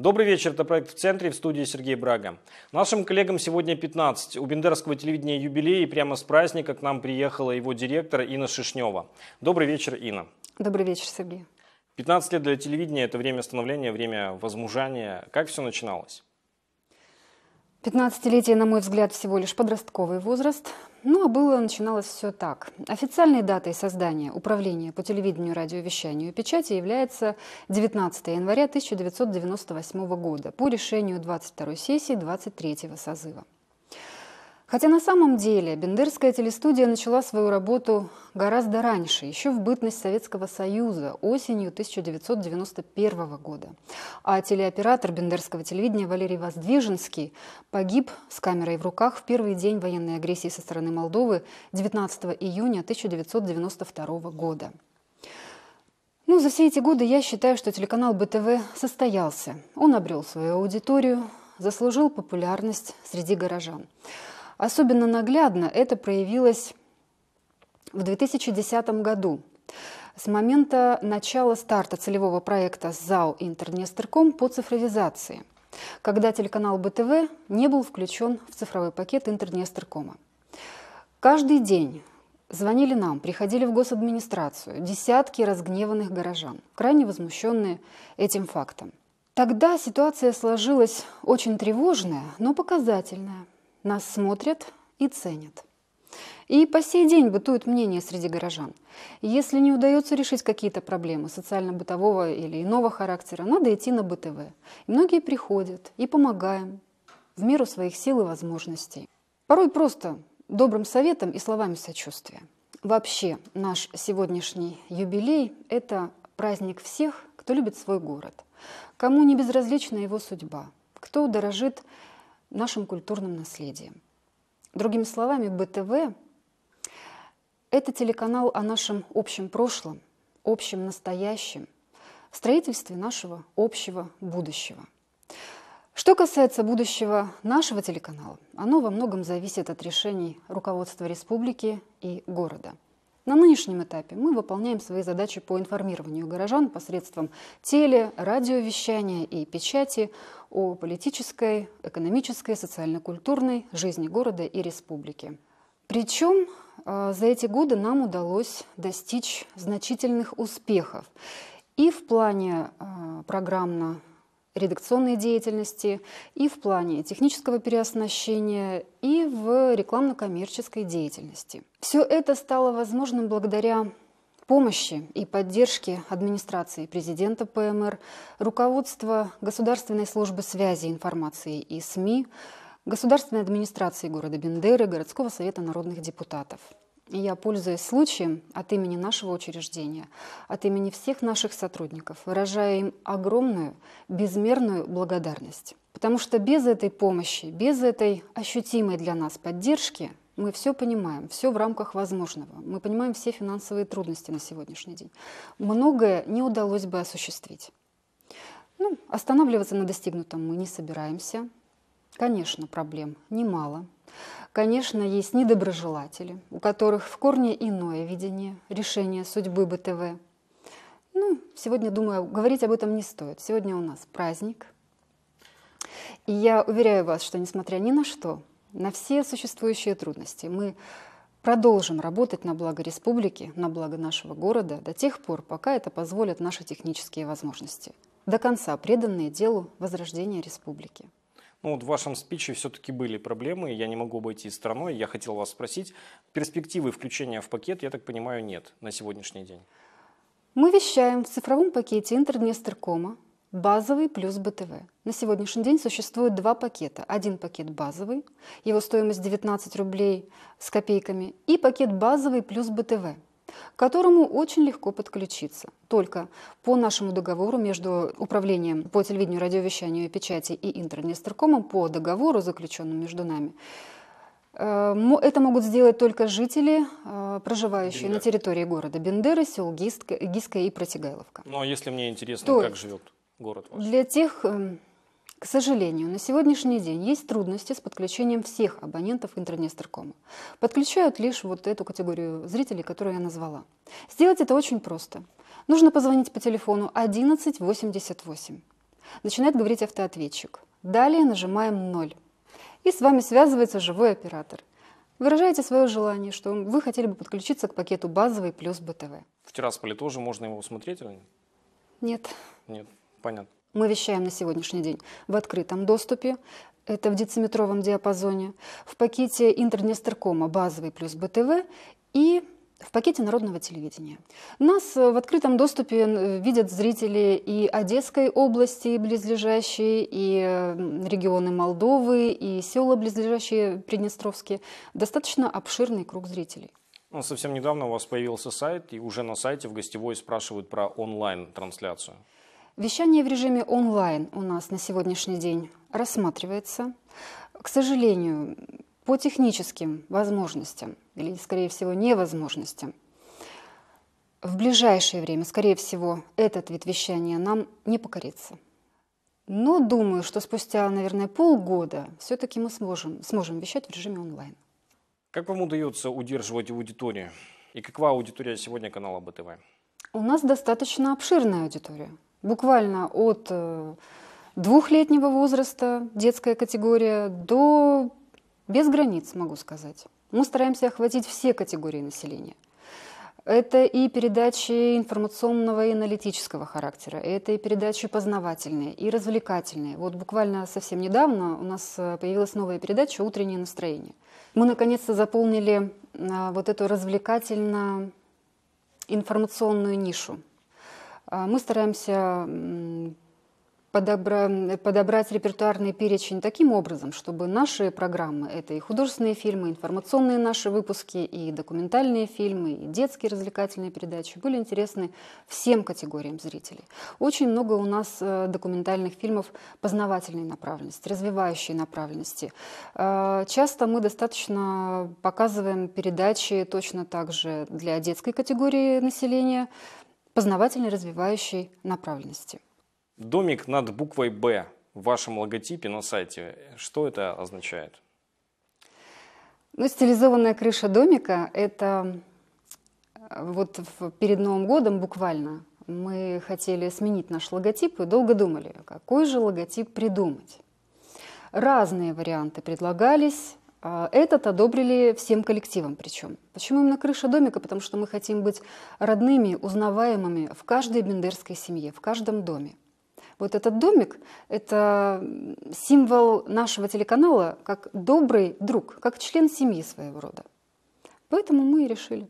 Добрый вечер, это проект «В центре» в студии Сергей Брага. Нашим коллегам сегодня 15. У Бендерского телевидения юбилей и прямо с праздника к нам приехала его директор Инна Шишнева. Добрый вечер, Инна. Добрый вечер, Сергей. 15 лет для телевидения – это время становления, время возмужания. Как все начиналось? 15-летие, на мой взгляд, всего лишь подростковый возраст. Ну, а было начиналось все так. Официальной датой создания управления по телевидению, радиовещанию и печати является 19 января 1998 года по решению 22 сессии 23 созыва. Хотя на самом деле Бендерская телестудия начала свою работу гораздо раньше, еще в бытность Советского Союза, осенью 1991 года. А телеоператор Бендерского телевидения Валерий Воздвиженский погиб с камерой в руках в первый день военной агрессии со стороны Молдовы 19 июня 1992 года. Ну, за все эти годы я считаю, что телеканал БТВ состоялся. Он обрел свою аудиторию, заслужил популярность среди горожан. Особенно наглядно это проявилось в 2010 году. С момента начала старта целевого проекта ЗАО «Интернестерком» по цифровизации, когда телеканал БТВ не был включен в цифровой пакет Интернестеркома. Каждый день звонили нам, приходили в госадминистрацию десятки разгневанных горожан, крайне возмущенные этим фактом. Тогда ситуация сложилась очень тревожная, но показательная – нас смотрят и ценят. И по сей день бытует мнение среди горожан. Если не удается решить какие-то проблемы социально-бытового или иного характера, надо идти на БТВ. И многие приходят и помогаем в меру своих сил и возможностей. Порой просто добрым советом и словами сочувствия. Вообще, наш сегодняшний юбилей – это праздник всех, кто любит свой город, кому не безразлична его судьба, кто дорожит нашим культурным наследием. Другими словами, БТВ – это телеканал о нашем общем прошлом, общем настоящем, строительстве нашего общего будущего. Что касается будущего нашего телеканала, оно во многом зависит от решений руководства республики и города – на нынешнем этапе мы выполняем свои задачи по информированию горожан посредством теле, радиовещания и печати о политической, экономической, социально-культурной жизни города и республики. Причем э, за эти годы нам удалось достичь значительных успехов и в плане э, программно редакционной деятельности, и в плане технического переоснащения, и в рекламно-коммерческой деятельности. Все это стало возможным благодаря помощи и поддержке администрации президента ПМР, руководства Государственной службы связи информации и СМИ, Государственной администрации города Бендеры, городского совета народных депутатов я, пользуясь случаем, от имени нашего учреждения, от имени всех наших сотрудников, выражаю им огромную, безмерную благодарность. Потому что без этой помощи, без этой ощутимой для нас поддержки мы все понимаем, все в рамках возможного. Мы понимаем все финансовые трудности на сегодняшний день. Многое не удалось бы осуществить. Ну, останавливаться на достигнутом мы не собираемся. Конечно, проблем немало. Конечно, есть недоброжелатели, у которых в корне иное видение, решения судьбы БТВ. Ну, сегодня, думаю, говорить об этом не стоит. Сегодня у нас праздник. И я уверяю вас, что несмотря ни на что, на все существующие трудности, мы продолжим работать на благо республики, на благо нашего города до тех пор, пока это позволят наши технические возможности. До конца преданные делу возрождения республики. Ну вот в вашем спиче все-таки были проблемы, я не могу обойти страной. Я хотел вас спросить, перспективы включения в пакет, я так понимаю, нет на сегодняшний день? Мы вещаем в цифровом пакете Интерднестеркома, базовый плюс БТВ. На сегодняшний день существует два пакета. Один пакет базовый, его стоимость 19 рублей с копейками, и пакет базовый плюс БТВ – к которому очень легко подключиться. Только по нашему договору между управлением по телевидению, радиовещанию и печати и интернет-компанией Интернестеркомом, по договору, заключенному между нами, э, это могут сделать только жители, э, проживающие Бендер. на территории города Бендеры, сел Гиска, Гиска и Протигайловка. Ну а если мне интересно, То как живет город ваш? Для тех эм, к сожалению, на сегодняшний день есть трудности с подключением всех абонентов Интернестеркома. Подключают лишь вот эту категорию зрителей, которую я назвала. Сделать это очень просто. Нужно позвонить по телефону 1188. Начинает говорить автоответчик. Далее нажимаем 0. И с вами связывается живой оператор. Выражаете свое желание, что вы хотели бы подключиться к пакету «Базовый плюс БТВ». В Тирасполе тоже можно его смотреть или нет? Нет. Нет, понятно мы вещаем на сегодняшний день в открытом доступе, это в дециметровом диапазоне, в пакете Интернестеркома базовый плюс БТВ и в пакете народного телевидения. Нас в открытом доступе э, видят зрители и Одесской области и близлежащие, и регионы Молдовы, и села близлежащие Приднестровские. Достаточно обширный круг зрителей. Ну, совсем недавно у вас появился сайт, и уже на сайте в гостевой спрашивают про онлайн-трансляцию. Вещание в режиме онлайн у нас на сегодняшний день рассматривается. К сожалению, по техническим возможностям или, скорее всего, невозможностям, в ближайшее время, скорее всего, этот вид вещания нам не покорится. Но думаю, что спустя, наверное, полгода все-таки мы сможем, сможем вещать в режиме онлайн. Как вам удается удерживать аудиторию? И какова аудитория сегодня канала БТВ? У нас достаточно обширная аудитория. Буквально от э, двухлетнего возраста, детская категория, до без границ, могу сказать. Мы стараемся охватить все категории населения. Это и передачи информационного и аналитического характера, это и передачи познавательные, и развлекательные. Вот буквально совсем недавно у нас э, появилась новая передача «Утреннее настроение». Мы наконец-то заполнили э, вот эту развлекательно-информационную нишу – а, мы стараемся подобра... Э, подобрать репертуарный перечень таким образом, чтобы наши программы, это и художественные фильмы, информационные наши выпуски, и документальные фильмы, и детские развлекательные передачи, были интересны всем категориям зрителей. Очень много у нас э, документальных фильмов познавательной направленности, развивающей направленности. А, часто мы достаточно показываем передачи точно так же для детской категории населения, познавательной развивающей направленности. Домик над буквой «Б» в вашем логотипе на сайте. Что это означает? Ну, стилизованная крыша домика – это э, вот перед Новым годом буквально мы хотели сменить наш логотип и долго думали, какой же логотип придумать. Разные варианты предлагались, а, этот одобрили всем коллективом причем. Почему именно крыша домика? Потому что мы хотим быть родными, узнаваемыми в каждой бендерской семье, в каждом доме. Вот этот домик – это символ нашего телеканала как добрый друг, как член семьи своего рода. Поэтому мы и решили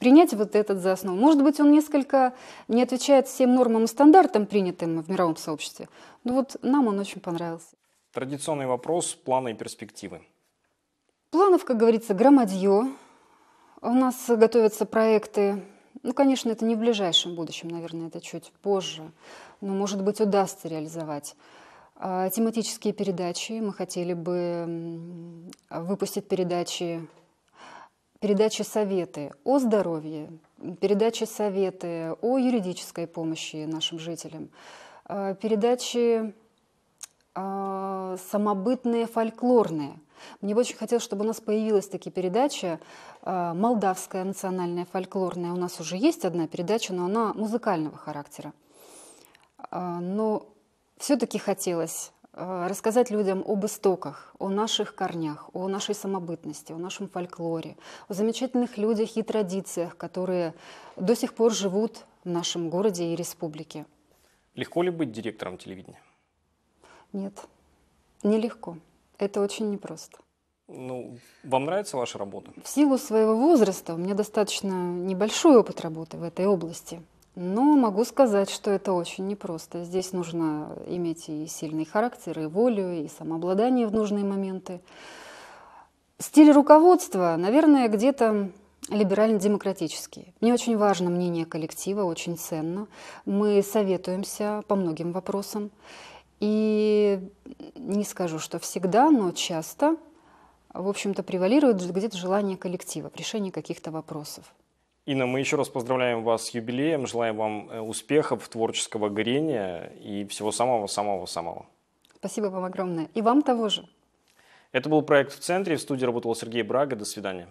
принять вот этот за основу. Может быть, он несколько не отвечает всем нормам и стандартам, принятым в мировом сообществе, но вот нам он очень понравился. Традиционный вопрос – планы и перспективы. Планов, как говорится, громадье. У нас готовятся проекты. Ну, конечно, это не в ближайшем будущем, наверное, это чуть позже. Но, может быть, удастся реализовать. А, тематические передачи. Мы хотели бы выпустить передачи передачи советы о здоровье, передачи советы о юридической помощи нашим жителям, а, передачи а, самобытные, фольклорные – мне бы очень хотелось, чтобы у нас появилась таки передача э, молдавская национальная фольклорная. У нас уже есть одна передача, но она музыкального характера. Э, но все-таки хотелось э, рассказать людям об истоках, о наших корнях, о нашей самобытности, о нашем фольклоре, о замечательных людях и традициях, которые до сих пор живут в нашем городе и республике. Легко ли быть директором телевидения? Нет, нелегко. Это очень непросто. Ну, вам нравится ваша работа? В силу своего возраста у меня достаточно небольшой опыт работы в этой области. Но могу сказать, что это очень непросто. Здесь нужно иметь и сильный характер, и волю, и самообладание в нужные моменты. Стиль руководства, наверное, где-то либерально-демократический. Мне очень важно мнение коллектива, очень ценно. Мы советуемся по многим вопросам. И не скажу, что всегда, но часто, в общем-то, превалирует где-то желание коллектива в решении каких-то вопросов. Инна, мы еще раз поздравляем вас с юбилеем, желаем вам э, успехов, творческого горения и всего самого-самого-самого. Спасибо вам огромное. И вам того же. Это был проект «В центре». В студии работал Сергей Брага. До свидания.